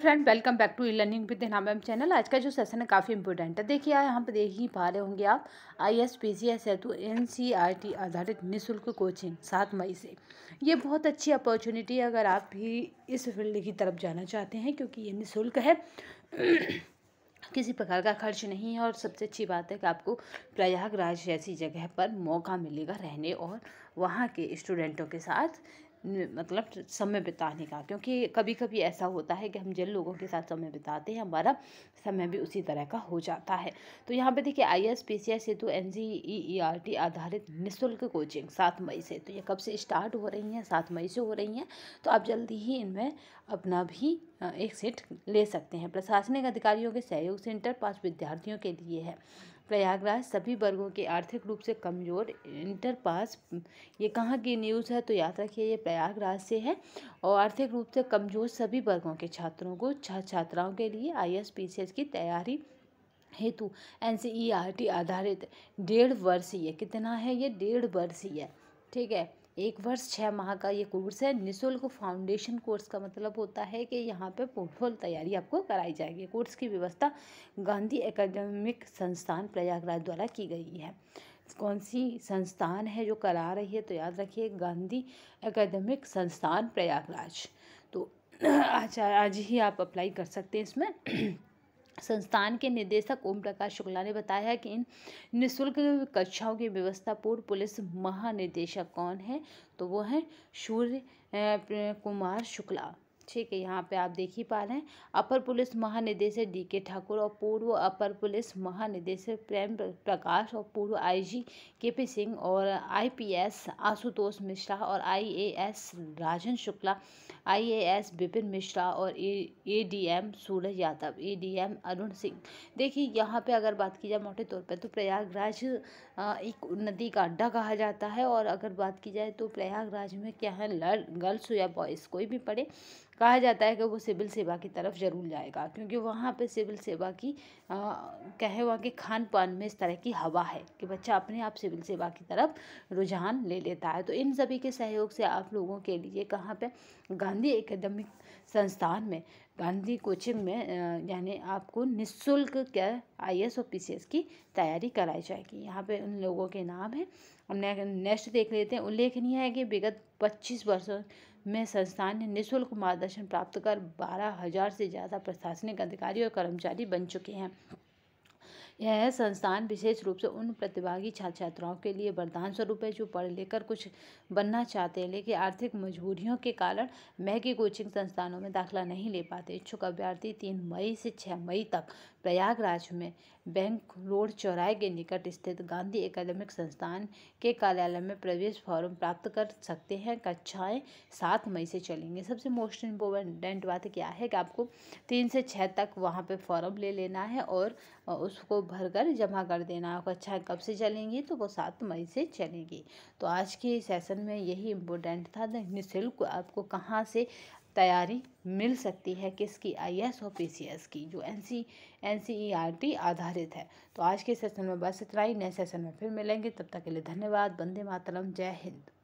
friend welcome back to E learning with नाम M channel आज का जो सेशन है काफ़ी इंपॉर्टेंट है देखिए यहाँ पर देख ही पा रहे होंगे आप I S P C S हेतु एन सी आर टी आधारित निःशुल्क कोचिंग सात मई से ये बहुत अच्छी अपॉर्चुनिटी है अगर आप भी इस फील्ड की तरफ जाना चाहते हैं क्योंकि ये निःशुल्क है किसी प्रकार का खर्च नहीं है और सबसे अच्छी बात है कि आपको प्रयागराज जैसी जगह पर मौका मिलेगा रहने और वहाँ के स्टूडेंटों के साथ मतलब समय बिताने का क्योंकि कभी कभी ऐसा होता है कि हम जिन लोगों के साथ समय बिताते हैं हमारा समय भी उसी तरह का हो जाता है तो यहाँ पे देखिए I S P C S सेतु N G E E R T आधारित निःशुल्क कोचिंग सात मई से तो ये कब से स्टार्ट हो रही हैं सात मई से हो रही हैं तो आप जल्दी ही इनमें अपना भी एक सीट ले सकते हैं प्रशासनिक अधिकारियों के सहयोग सेंटर पाँच विद्यार्थियों के लिए है प्रयागराज सभी वर्गों के आर्थिक रूप से कमज़ोर इंटर पास ये कहाँ की न्यूज़ है तो याद रखिए ये प्रयागराज से है और आर्थिक रूप से कमज़ोर सभी वर्गों के छात्रों को छा छात्राओं के लिए I S P C S की तैयारी हेतु N C E R T आधारित डेढ़ वर्षीय कितना है ये डेढ़ वर्षीय ठीक है एक वर्ष छः माह का ये कोर्स है निःशुल्क फाउंडेशन कोर्स का मतलब होता है कि यहाँ पे पोर्टफोल तैयारी आपको कराई जाएगी कोर्स की व्यवस्था गांधी एकेडमिक संस्थान प्रयागराज द्वारा की गई है कौन सी संस्थान है जो करा रही है तो याद रखिए गांधी एकेडमिक संस्थान प्रयागराज तो आज आज ही आप अप्लाई कर सकते हैं इसमें संस्थान के निदेशक ओम प्रकाश शुक्ला ने बताया कि इन निःशुल्क कक्षाओं की व्यवस्था पूर्व पुलिस महानिदेशक कौन है तो वो हैं सूर्य कुमार शुक्ला ठीक है यहाँ पे आप देख ही पा रहे हैं अपर पुलिस महानिदेशक डी के ठाकुर और पूर्व अपर पुलिस महानिदेशक प्रेम प्रकाश और पूर्व आईजी के पी सिंह और आईपीएस आशुतोष मिश्रा और आईएएस राजन शुक्ला आईएएस विपिन मिश्रा और A ADM Suraj Yadav ADM Arun Singh देखिए यहाँ पे अगर बात की जाए मोटे तौर पे तो प्रयागराज एक नदी का अड्डा कहा जाता है और अगर बात की जाए तो प्रयागराज में क्या है गर्ल्स हो या बॉयज़ कोई भी पढ़े कहा जाता है कि वो सिविल सेवा की तरफ ज़रूर जाएगा क्योंकि वहाँ पे सिविल सेवा की कहे वहाँ के खान पान में इस तरह की हवा है कि बच्चा अपने आप सिविल सेवा की तरफ रुझान ले लेता है तो इन सभी के सहयोग से आप लोगों के लिए कहाँ पे गांधी एकेडमिक संस्थान में गांधी कोचिंग में यानी आपको निःशुल्क क्या आई एस और पी सी एस की तैयारी कराई जाएगी यहाँ पे उन लोगों के नाम हैं हम नेक्स्ट देख लेते हैं उल्लेखनीय है कि विगत पच्चीस वर्षों में संस्थान ने निःशुल्क मार्गदर्शन प्राप्त कर बारह हज़ार से ज़्यादा प्रशासनिक अधिकारी और कर्मचारी बन चुके हैं यह संस्थान विशेष रूप से उन प्रतिभागी छात्र छात्राओं के लिए वरदान स्वरूप है जो पढ़ लेकर कुछ बनना चाहते हैं लेकिन आर्थिक मजबूरियों के कारण महंगी कोचिंग संस्थानों में दाखिला नहीं ले पाते इच्छुक अभ्यर्थी तीन मई से छः मई तक प्रयागराज में बैंक रोड चौराहे के निकट स्थित गांधी एकेडमिक संस्थान के कार्यालय में प्रवेश फॉर्म प्राप्त कर सकते हैं कक्षाएँ सात मई से चलेंगे सबसे मोस्ट इम्पोर्टेंट बात क्या है कि आपको तीन से छः तक वहाँ पर फॉर्म ले लेना है और उसको भर कर जमा कर देना आपको अच्छा कब से चलेंगी तो वो सात मई से चलेंगी तो आज के सेशन में यही इम्पोर्टेंट था निःशुल्क आपको कहाँ से तैयारी मिल सकती है किसकी आईएएस और पीसीएस की जो एनसी टी e आधारित है तो आज के सेशन में बस इतना ही नए सेशन में फिर मिलेंगे तब तक के लिए धन्यवाद वंदे मातरम जय हिंद